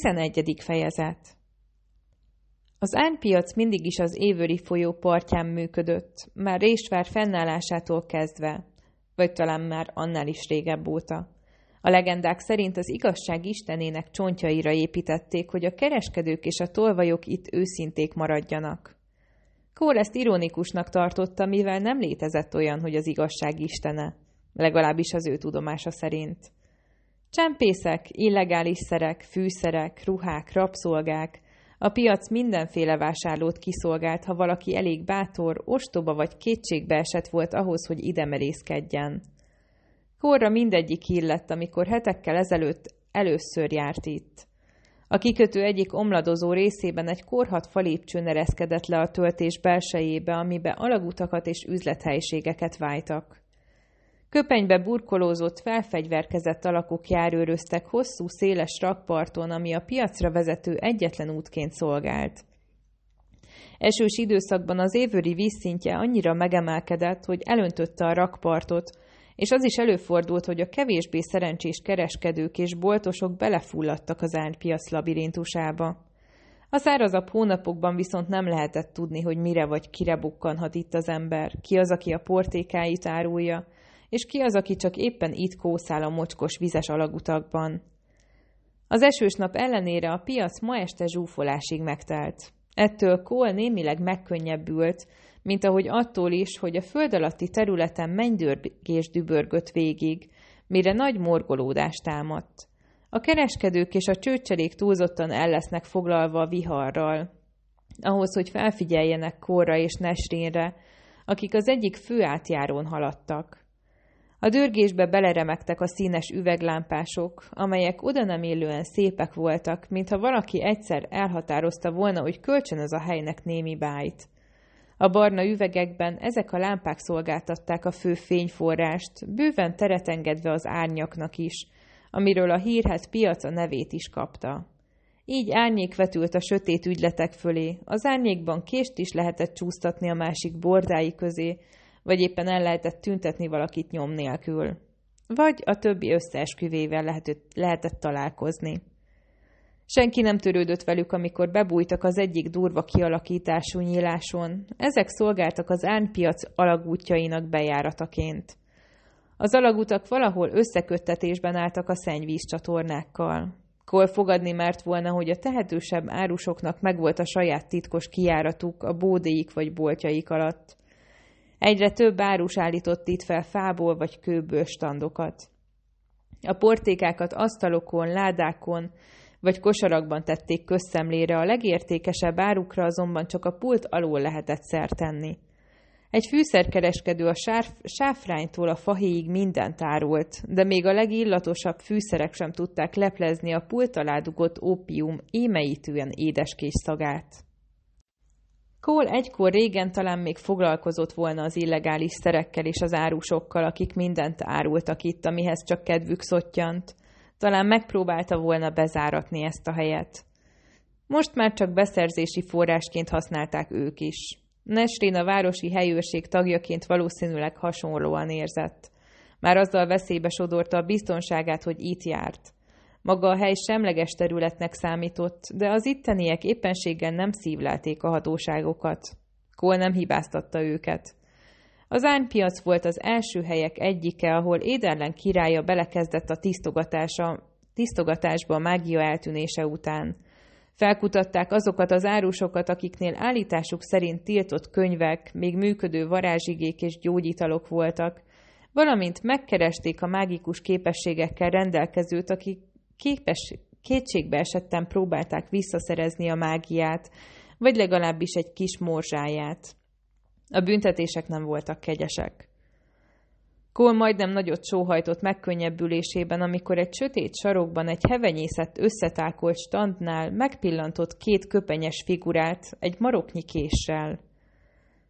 11. fejezet Az árpiac mindig is az évőri folyó partján működött, már Résvár fennállásától kezdve, vagy talán már annál is régebb óta. A legendák szerint az igazság istenének csontjaira építették, hogy a kereskedők és a tolvajok itt őszinték maradjanak. Kól ezt ironikusnak tartotta, mivel nem létezett olyan, hogy az igazság istene, legalábbis az ő tudomása szerint. Csempészek, illegális szerek, fűszerek, ruhák, rabszolgák. A piac mindenféle vásárlót kiszolgált, ha valaki elég bátor, ostoba vagy kétségbeesett volt ahhoz, hogy ide merészkedjen. Korra mindegyik illett, amikor hetekkel ezelőtt először járt itt. A kikötő egyik omladozó részében egy korhat falépcső ereszkedett le a töltés belsejébe, amibe alagutakat és üzlethelyiségeket váltak. Köpenybe burkolózott, felfegyverkezett alakok járőröztek hosszú, széles rakparton, ami a piacra vezető egyetlen útként szolgált. Esős időszakban az évőri vízszintje annyira megemelkedett, hogy elöntötte a rakpartot, és az is előfordult, hogy a kevésbé szerencsés kereskedők és boltosok belefulladtak az árnypiac labirintusába. A szárazabb hónapokban viszont nem lehetett tudni, hogy mire vagy kire bukkanhat itt az ember, ki az, aki a portékáit árulja, és ki az, aki csak éppen itt kószál a mocskos vizes alagutakban. Az esős nap ellenére a piac ma este zsúfolásig megtelt. Ettől Kól némileg megkönnyebbült, mint ahogy attól is, hogy a föld alatti területen mennydörgés dübörgött végig, mire nagy morgolódás támadt. A kereskedők és a csőcselék túlzottan el lesznek foglalva a viharral. Ahhoz, hogy felfigyeljenek Korra és Nesrinre, akik az egyik fő átjárón haladtak. A dörgésbe beleremegtek a színes üveglámpások, amelyek oda nem élően szépek voltak, mintha valaki egyszer elhatározta volna, hogy az a helynek némi bájt. A barna üvegekben ezek a lámpák szolgáltatták a fő fényforrást, bőven teret engedve az árnyaknak is, amiről a hírhet piaca nevét is kapta. Így árnyék vetült a sötét ügyletek fölé, az árnyékban kést is lehetett csúsztatni a másik bordái közé, vagy éppen el lehetett tüntetni valakit nyom nélkül. Vagy a többi összeesküvével lehetett, lehetett találkozni. Senki nem törődött velük, amikor bebújtak az egyik durva kialakítású nyíláson. Ezek szolgáltak az árnpiac alagútjainak bejárataként. Az alagutak valahol összeköttetésben álltak a szennyvíz csatornákkal. Kol fogadni mert volna, hogy a tehetősebb árusoknak megvolt a saját titkos kijáratuk a bódéik vagy boltjaik alatt. Egyre több árus állított itt fel fából vagy kőből standokat. A portékákat asztalokon, ládákon vagy kosarakban tették közszemlére, a legértékesebb árukra azonban csak a pult alól lehetett szert tenni. Egy fűszerkereskedő a sárf, sáfránytól a fahéig mindent árult, de még a legillatosabb fűszerek sem tudták leplezni a pult alá dugott ópium émeítően édeskés szagát. Cole egykor régen talán még foglalkozott volna az illegális szerekkel és az árusokkal, akik mindent árultak itt, amihez csak kedvük szottyant. Talán megpróbálta volna bezáratni ezt a helyet. Most már csak beszerzési forrásként használták ők is. Nesrin a városi helyőrség tagjaként valószínűleg hasonlóan érzett. Már azzal veszélybe sodorta a biztonságát, hogy itt járt. Maga a hely semleges területnek számított, de az itteniek éppenséggel nem szívlelték a hatóságokat. Kól nem hibáztatta őket. Az ánypiac volt az első helyek egyike, ahol Éderlen királya belekezdett a tisztogatása, tisztogatásba a mágia eltűnése után. Felkutatták azokat az árusokat, akiknél állításuk szerint tiltott könyvek, még működő varázsigék és gyógyitalok voltak, valamint megkeresték a mágikus képességekkel rendelkezőt, akik képes, kétségbe esetten próbálták visszaszerezni a mágiát, vagy legalábbis egy kis morzsáját. A büntetések nem voltak kegyesek. Kól majdnem nagyot sóhajtott megkönnyebbülésében, amikor egy sötét sarokban egy hevenyészett összetákolt standnál megpillantott két köpenyes figurát egy maroknyi késsel.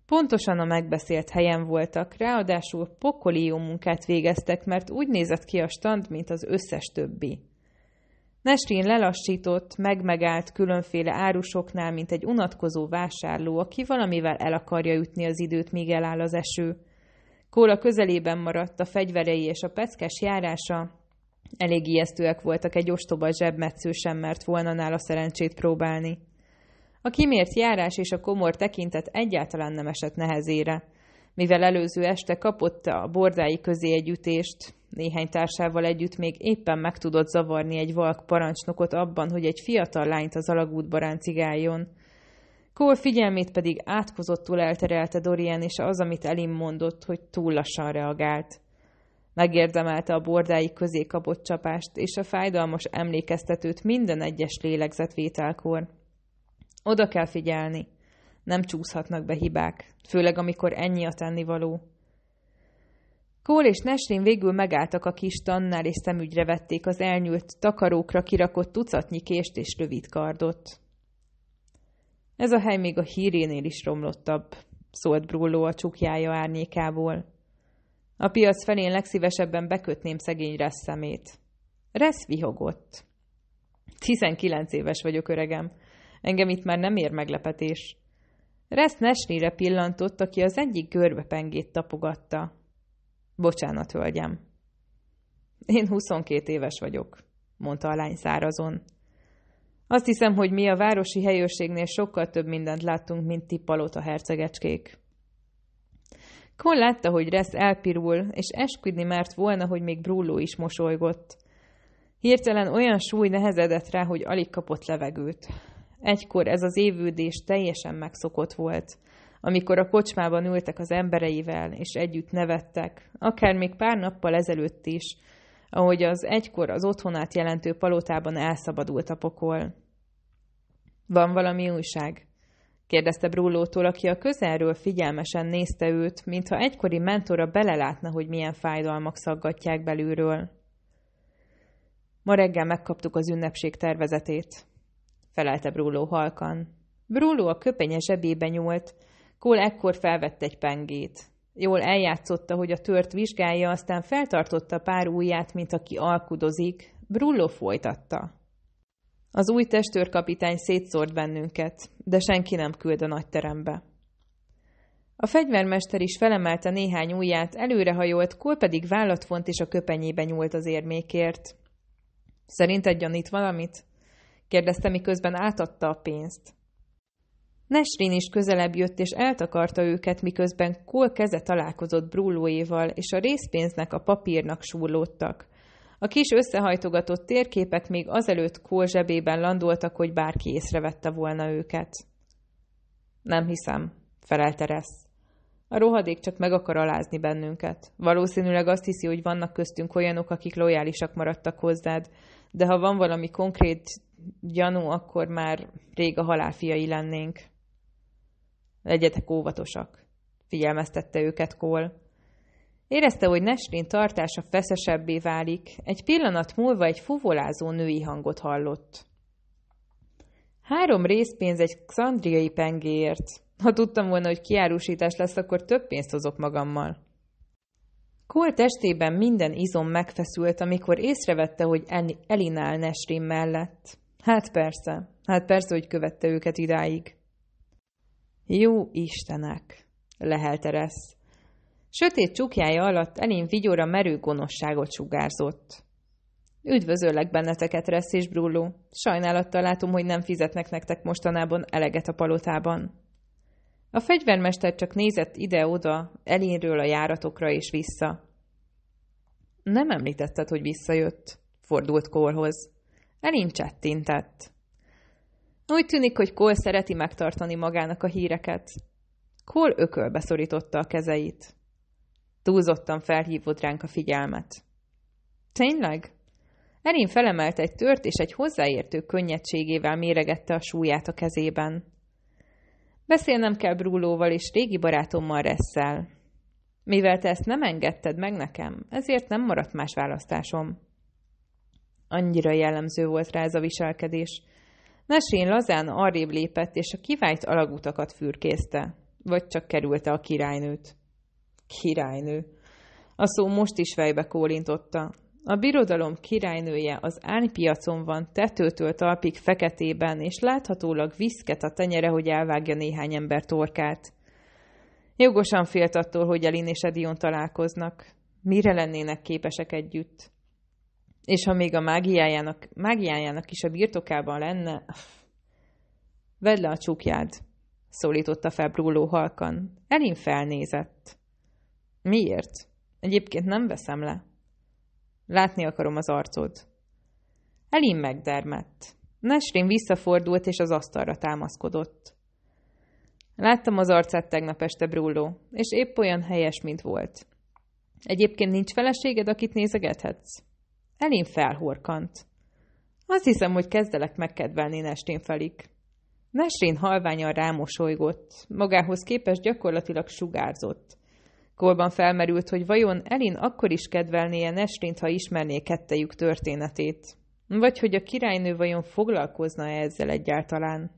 Pontosan a megbeszélt helyen voltak, ráadásul pokolió munkát végeztek, mert úgy nézett ki a stand, mint az összes többi. Nesrin lelassított, megmegállt különféle árusoknál, mint egy unatkozó vásárló, aki valamivel el akarja ütni az időt, míg eláll az eső. Kóla közelében maradt, a fegyverei és a peckes járása. Elég ijesztőek voltak, egy ostoba zsebmetsző sem mert volna nála szerencsét próbálni. A kimért járás és a komor tekintet egyáltalán nem esett nehezére, mivel előző este kapott a bordái közé egy ütést, néhány társával együtt még éppen meg tudott zavarni egy valk parancsnokot abban, hogy egy fiatal lányt az alagútba ráncigáljon. Cole figyelmét pedig átkozottul elterelte Dorian, és az, amit Elin mondott, hogy túl lassan reagált. Megérdemelte a bordái közé kapott csapást, és a fájdalmas emlékeztetőt minden egyes lélegzetvételkor. Oda kell figyelni. Nem csúszhatnak be hibák, főleg amikor ennyi a tennivaló. Kól és Nesrin végül megálltak a kis tannál, és szemügyre vették az elnyúlt takarókra kirakott tucatnyi kést és rövid kardot. Ez a hely még a hírénél is romlottabb, szólt Brulló a csukjája árnyékából. A piac felén legszívesebben bekötném szegény Ressz szemét. Ressz vihogott. Tizenkilenc éves vagyok, öregem. Engem itt már nem ér meglepetés. Ressz Nesrinre pillantott, aki az egyik pengét tapogatta. Bocsánat, hölgyem. Én 22 éves vagyok, mondta a lány szárazon. Azt hiszem, hogy mi a városi helyőrségnél sokkal több mindent láttunk, mint ti palota hercegecskék. Kon látta, hogy Resz elpirul, és esküdni mert volna, hogy még Brulló is mosolygott. Hirtelen olyan súly nehezedett rá, hogy alig kapott levegőt. Egykor ez az évődés teljesen megszokott volt – amikor a kocsmában ültek az embereivel, és együtt nevettek, akár még pár nappal ezelőtt is, ahogy az egykor az otthonát jelentő palotában elszabadult a pokol. Van valami újság? kérdezte Brullótól, aki a közelről figyelmesen nézte őt, mintha egykori mentora belelátna, hogy milyen fájdalmak szaggatják belülről. Ma reggel megkaptuk az ünnepség tervezetét, felelte Brulló halkan. Brulló a köpenye zsebébe nyúlt, Kól ekkor felvett egy pengét. Jól eljátszotta, hogy a tört vizsgálja, aztán feltartotta pár ujját, mint aki alkudozik. Brullo folytatta. Az új testőrkapitány szétszórt bennünket, de senki nem küld a terembe. A fegyvermester is felemelte néhány ujját, előrehajolt, Kól pedig vállat vont és a köpenyébe nyúlt az érmékért. Szerinted gyanít valamit? kérdezte, miközben átadta a pénzt. Nesrin is közelebb jött és eltakarta őket, miközben Kól keze találkozott brúlóéval, és a részpénznek a papírnak súrlódtak. A kis összehajtogatott térképek még azelőtt Kól zsebében landoltak, hogy bárki észrevette volna őket. Nem hiszem, felelte Resz. A rohadék csak meg akar alázni bennünket. Valószínűleg azt hiszi, hogy vannak köztünk olyanok, akik lojálisak maradtak hozzád, de ha van valami konkrét gyanú, akkor már rég a halálfiai lennénk. Legyetek óvatosak, figyelmeztette őket Kól. Érezte, hogy Neslin tartása feszesebbé válik, egy pillanat múlva egy fuvolázó női hangot hallott. Három részpénz egy xandriai pengéért. Ha tudtam volna, hogy kiárusítás lesz, akkor több pénzt hozok magammal. Kól testében minden izom megfeszült, amikor észrevette, hogy elinál Nesrin mellett. Hát persze, hát persze, hogy követte őket idáig. Jó Istenek! lehelte Resz. Sötét csukjája alatt Elin vigyóra merő gonoszságot sugárzott. Üdvözöllek benneteket, Ressz és Brulló. Sajnálattal látom, hogy nem fizetnek nektek mostanában eleget a palotában. A fegyvermester csak nézett ide-oda, Elinről a járatokra és vissza. Nem említetted, hogy visszajött, fordult Kólhoz. Elin csettintett. Úgy tűnik, hogy Cole szereti megtartani magának a híreket. Cole ökölbe szorította a kezeit. Túlzottan felhívott ránk a figyelmet. Tényleg? Erin felemelt egy tört, és egy hozzáértő könnyedségével méregette a súlyát a kezében. Beszélnem kell Brulóval és régi barátommal Resszel. Mivel te ezt nem engedted meg nekem, ezért nem maradt más választásom. Annyira jellemző volt rá ez a viselkedés, Nasrin lazán arrébb lépett, és a kivált alagutakat fürkészte, vagy csak kerülte a királynőt. Királynő. A szó most is fejbe kólintotta. A birodalom királynője az árnypiacon van, tetőtől talpig feketében, és láthatólag viszket a tenyere, hogy elvágja néhány ember torkát. Jogosan félt attól, hogy Elin és Edion találkoznak. Mire lennének képesek együtt? És ha még a mágiájának, mágiájának is a birtokában lenne, vedd le a csukját, szólította fel Brúló halkan. Elin felnézett. Miért? Egyébként nem veszem le. Látni akarom az arcod. Elin megdermett. Nesrin visszafordult és az asztalra támaszkodott. Láttam az arcát tegnap este, Bruló, és épp olyan helyes, mint volt. Egyébként nincs feleséged, akit nézegethetsz? Elén felhorkant. Azt hiszem, hogy kezdelek megkedvelni Nestén felik. Nesrén halványan rámosolygott, magához képest gyakorlatilag sugárzott. Kolban felmerült, hogy vajon Elin akkor is kedvelnie Nesrint, ha ismerné kettejük történetét. Vagy hogy a királynő vajon foglalkozna -e ezzel egyáltalán.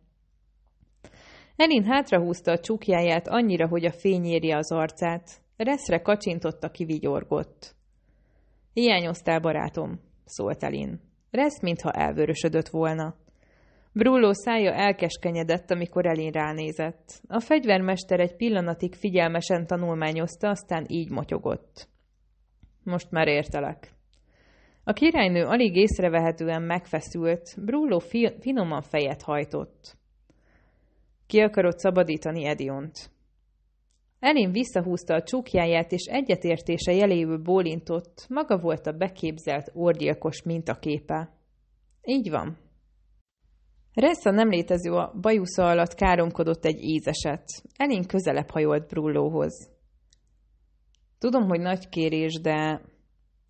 Elin hátrahúzta a csukjáját annyira, hogy a fény érje az arcát. Reszre kacsintott a kivigyorgott. Hiányoztál, barátom, szólt Elin. Resz, mintha elvörösödött volna. Brulló szája elkeskenyedett, amikor Elin ránézett. A fegyvermester egy pillanatig figyelmesen tanulmányozta, aztán így motyogott. Most már értelek. A királynő alig észrevehetően megfeszült, Brulló fi finoman fejet hajtott. Ki akarod szabadítani Ediont? Elén visszahúzta a csukjáját, és egyetértése jeléül bólintott, maga volt a beképzelt orgyilkos mintaképe. Így van. Ressa nem létező a bajusza alatt káromkodott egy ízeset. Elén közelebb hajolt Brullóhoz. Tudom, hogy nagy kérés, de...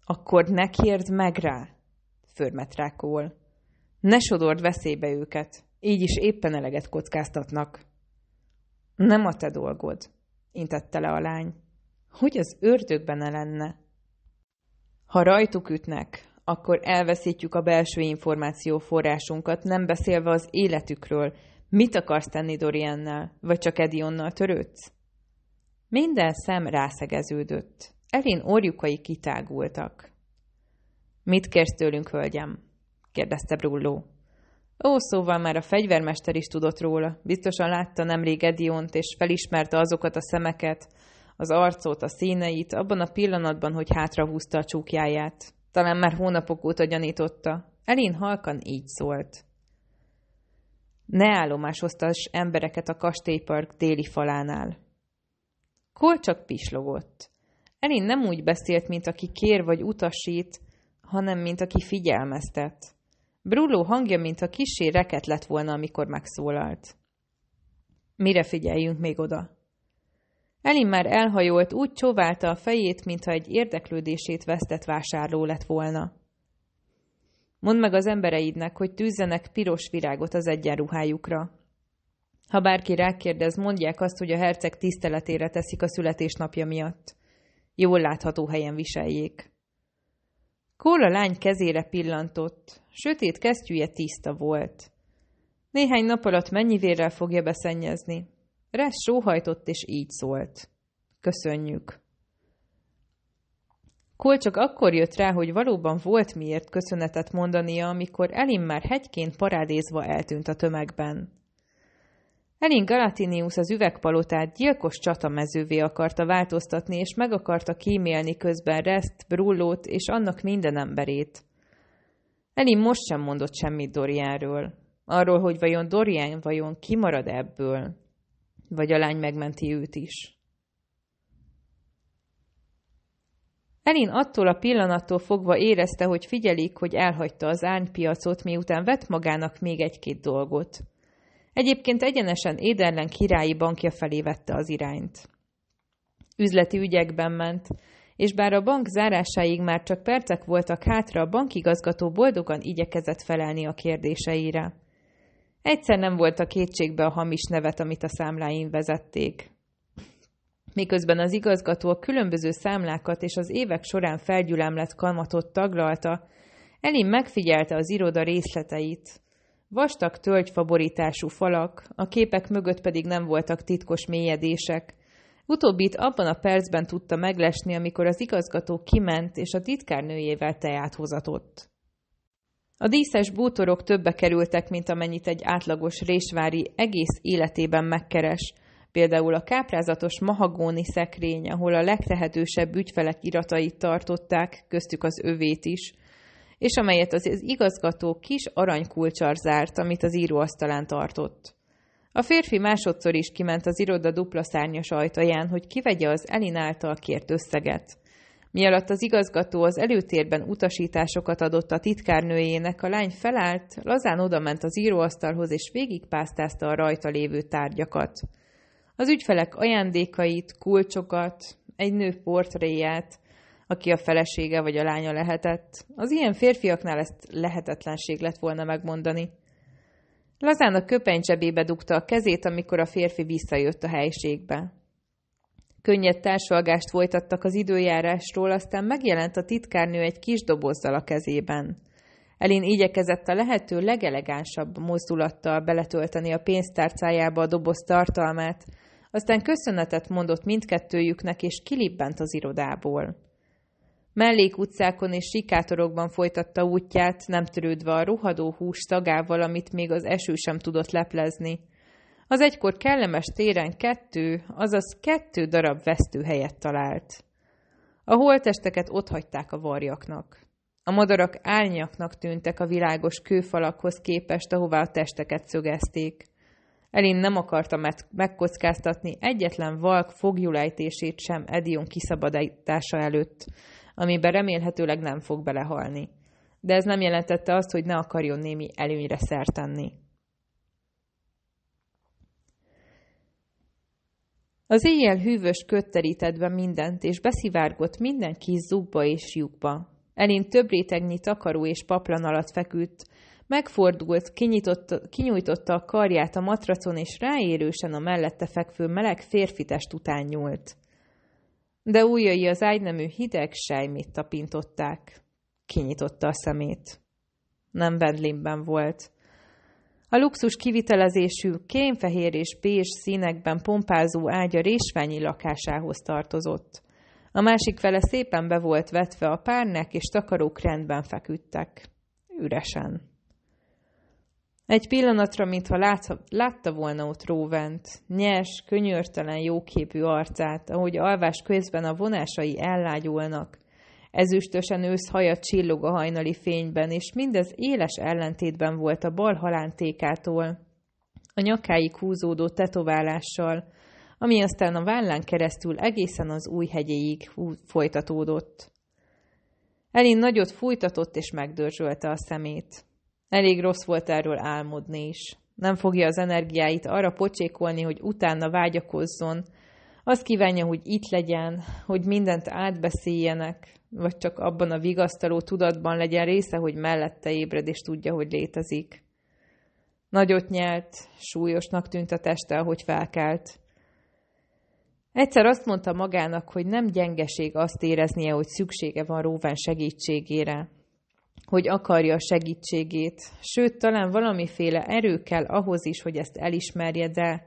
Akkor ne kérd meg rá, förmet rákol. Ne sodord veszélybe őket, így is éppen eleget kockáztatnak. Nem a te dolgod intette le a lány. Hogy az ördögben ne lenne? Ha rajtuk ütnek, akkor elveszítjük a belső információ forrásunkat, nem beszélve az életükről. Mit akarsz tenni Doriennel, vagy csak Edionnal törődsz? Minden szem rászegeződött. Elén orjukai kitágultak. Mit kérsz tőlünk, hölgyem? kérdezte Brulló. Ó, szóval már a fegyvermester is tudott róla. Biztosan látta nemrég Ediont, és felismerte azokat a szemeket, az arcot, a színeit, abban a pillanatban, hogy hátrahúzta a csúkjáját. Talán már hónapok óta gyanította. Elén halkan így szólt. Ne állomáshoztas embereket a kastélypark déli falánál. Kol csak pislogott. Elin nem úgy beszélt, mint aki kér vagy utasít, hanem mint aki figyelmeztet. Bruló hangja, mintha kisé reket lett volna, amikor megszólalt. Mire figyeljünk még oda? Elin már elhajolt, úgy csóválta a fejét, mintha egy érdeklődését vesztett vásárló lett volna. Mondd meg az embereidnek, hogy tűzzenek piros virágot az egyenruhájukra. Ha bárki rákérdez, mondják azt, hogy a herceg tiszteletére teszik a születésnapja miatt. Jól látható helyen viseljék a lány kezére pillantott. Sötét kesztyűje tiszta volt. Néhány nap alatt mennyi vérrel fogja beszennyezni? Resz sóhajtott, és így szólt. Köszönjük. Kól csak akkor jött rá, hogy valóban volt miért köszönetet mondania, amikor Elin már hegyként parádézva eltűnt a tömegben. Elin Galatinius az üvegpalotát gyilkos csatamezővé akarta változtatni, és meg akarta kímélni közben Rest, Brullót és annak minden emberét. Elin most sem mondott semmit Dorianről. Arról, hogy vajon Dorian vajon kimarad ebből, vagy a lány megmenti őt is. Elin attól a pillanattól fogva érezte, hogy figyelik, hogy elhagyta az árnypiacot, miután vett magának még egy-két dolgot – Egyébként egyenesen Éderlen királyi bankja felé vette az irányt. Üzleti ügyekben ment, és bár a bank zárásáig már csak percek voltak hátra, a bankigazgató boldogan igyekezett felelni a kérdéseire. Egyszer nem volt a kétségbe a hamis nevet, amit a számláin vezették. Miközben az igazgató a különböző számlákat és az évek során felgyülemlett kamatot taglalta, Elin megfigyelte az iroda részleteit. Vastag tölgyfaborítású falak, a képek mögött pedig nem voltak titkos mélyedések. Utóbbit abban a percben tudta meglesni, amikor az igazgató kiment és a titkárnőjével teát hozatott. A díszes bútorok többe kerültek, mint amennyit egy átlagos résvári egész életében megkeres, például a káprázatos mahagóni szekrény, ahol a legtehetősebb ügyfelek iratait tartották, köztük az övét is – és amelyet az, igazgató kis aranykulcsar zárt, amit az íróasztalán tartott. A férfi másodszor is kiment az iroda dupla szárnyas ajtaján, hogy kivegye az Elin által kért összeget. Mielőtt az igazgató az előtérben utasításokat adott a titkárnőjének, a lány felállt, lazán odament az íróasztalhoz és végigpásztázta a rajta lévő tárgyakat. Az ügyfelek ajándékait, kulcsokat, egy nő portréját, aki a felesége vagy a lánya lehetett. Az ilyen férfiaknál ezt lehetetlenség lett volna megmondani. Lazán a köpeny zsebébe dugta a kezét, amikor a férfi visszajött a helységbe. Könnyed társalgást folytattak az időjárásról, aztán megjelent a titkárnő egy kis dobozzal a kezében. Elin igyekezett a lehető legelegánsabb mozdulattal beletölteni a pénztárcájába a doboz tartalmát, aztán köszönetet mondott mindkettőjüknek, és kilibbent az irodából. Mellékutcákon és sikátorokban folytatta útját, nem törődve a rohadó hús tagával, amit még az eső sem tudott leplezni. Az egykor kellemes téren kettő, azaz kettő darab vesztő helyet talált. A holtesteket hagyták a varjaknak. A madarak álnyaknak tűntek a világos kőfalakhoz képest, ahová a testeket szögezték. Elin nem akarta megkockáztatni egyetlen valk fogjulejtését sem Edion kiszabadítása előtt, amiben remélhetőleg nem fog belehalni. De ez nem jelentette azt, hogy ne akarjon némi előnyre szert tenni. Az éjjel hűvös kötterített be mindent, és beszivárgott minden kis zubba és lyukba. Elén több rétegnyi takaró és paplan alatt feküdt, megfordult, kinyitotta, kinyújtotta a karját a matracon, és ráérősen a mellette fekvő meleg férfi test után nyúlt de újai az ágynemű hideg sejmét tapintották. Kinyitotta a szemét. Nem vendlimben volt. A luxus kivitelezésű, kémfehér és bés színekben pompázó ágya résványi lakásához tartozott. A másik fele szépen be volt vetve a párnek, és takarók rendben feküdtek. Üresen. Egy pillanatra, mintha látha, látta volna ott Róvent, nyers, könyörtelen jóképű arcát, ahogy alvás közben a vonásai ellágyulnak. Ezüstösen ősz haja csillog a hajnali fényben, és mindez éles ellentétben volt a bal halántékától, a nyakáig húzódó tetoválással, ami aztán a vállán keresztül egészen az új hegyéig folytatódott. Elin nagyot fújtatott és megdörzsölte a szemét. Elég rossz volt erről álmodni is. Nem fogja az energiáit arra pocsékolni, hogy utána vágyakozzon. Azt kívánja, hogy itt legyen, hogy mindent átbeszéljenek, vagy csak abban a vigasztaló tudatban legyen része, hogy mellette ébred és tudja, hogy létezik. Nagyot nyelt, súlyosnak tűnt a teste, ahogy felkelt. Egyszer azt mondta magának, hogy nem gyengeség azt éreznie, hogy szüksége van Róven segítségére, hogy akarja a segítségét, sőt, talán valamiféle erő kell ahhoz is, hogy ezt elismerje, de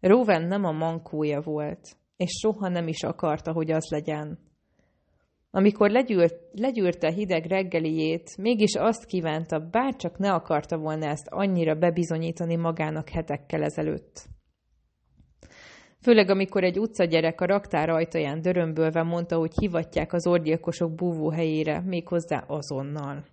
Róven nem a mankója volt, és soha nem is akarta, hogy az legyen. Amikor legyűlt, legyűrte hideg reggeliét, mégis azt kívánta, bárcsak ne akarta volna ezt annyira bebizonyítani magának hetekkel ezelőtt. Főleg, amikor egy utcagyerek a raktár ajtaján dörömbölve mondta, hogy hivatják az orgyilkosok búvóhelyére, méghozzá azonnal.